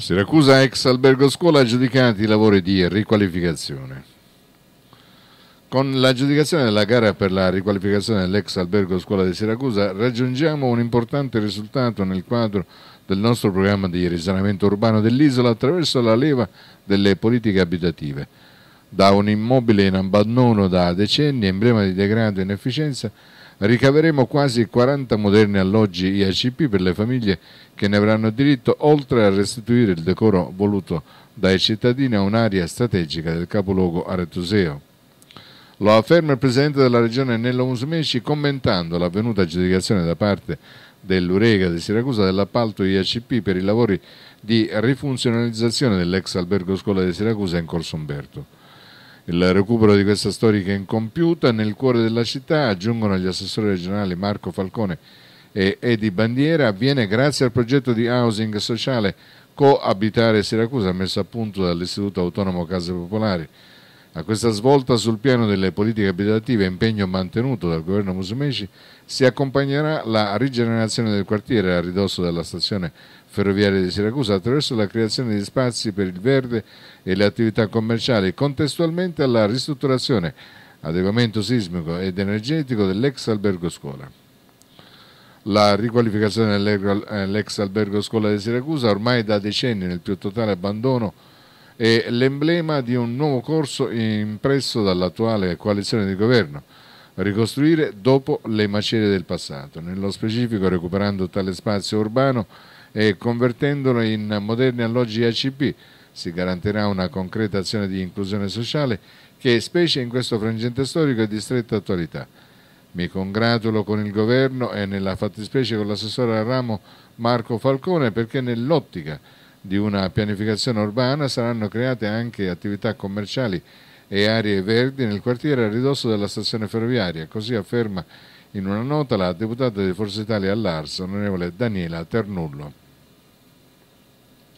Siracusa ex albergo scuola aggiudicati i lavori di riqualificazione. Con l'aggiudicazione della gara per la riqualificazione dell'ex albergo scuola di Siracusa raggiungiamo un importante risultato nel quadro del nostro programma di risanamento urbano dell'isola attraverso la leva delle politiche abitative. Da un immobile in abbandono da decenni, emblema di degrado e inefficienza, ricaveremo quasi 40 moderni alloggi IACP per le famiglie che ne avranno diritto, oltre a restituire il decoro voluto dai cittadini a un'area strategica del capoluogo aretuseo. Lo afferma il presidente della regione Nello Musumeci commentando l'avvenuta aggiudicazione da parte dell'Urega di Siracusa dell'appalto IACP per i lavori di rifunzionalizzazione dell'ex albergo scuola di Siracusa in Corso Umberto. Il recupero di questa storica incompiuta nel cuore della città, aggiungono gli assessori regionali Marco Falcone e Edi Bandiera, avviene grazie al progetto di housing sociale Coabitare Siracusa messo a punto dall'Istituto Autonomo Case Popolari a questa svolta sul piano delle politiche abitative, impegno mantenuto dal governo Musumeci, si accompagnerà la rigenerazione del quartiere a ridosso della stazione ferroviaria di Siracusa attraverso la creazione di spazi per il verde e le attività commerciali, contestualmente alla ristrutturazione, adeguamento sismico ed energetico dell'ex albergo scuola. La riqualificazione dell'ex eh, albergo scuola di Siracusa, ormai da decenni nel più totale abbandono, è l'emblema di un nuovo corso impresso dall'attuale coalizione di governo, ricostruire dopo le macerie del passato, nello specifico recuperando tale spazio urbano e convertendolo in moderni alloggi ACP, si garantirà una concreta azione di inclusione sociale che, specie in questo frangente storico, è di stretta attualità. Mi congratulo con il governo e nella fattispecie con l'assessore al ramo Marco Falcone perché nell'ottica di una pianificazione urbana saranno create anche attività commerciali e aree verdi nel quartiere a ridosso della stazione ferroviaria, così afferma in una nota la deputata di Forza Italia all'Arsa, onorevole Daniela Ternullo.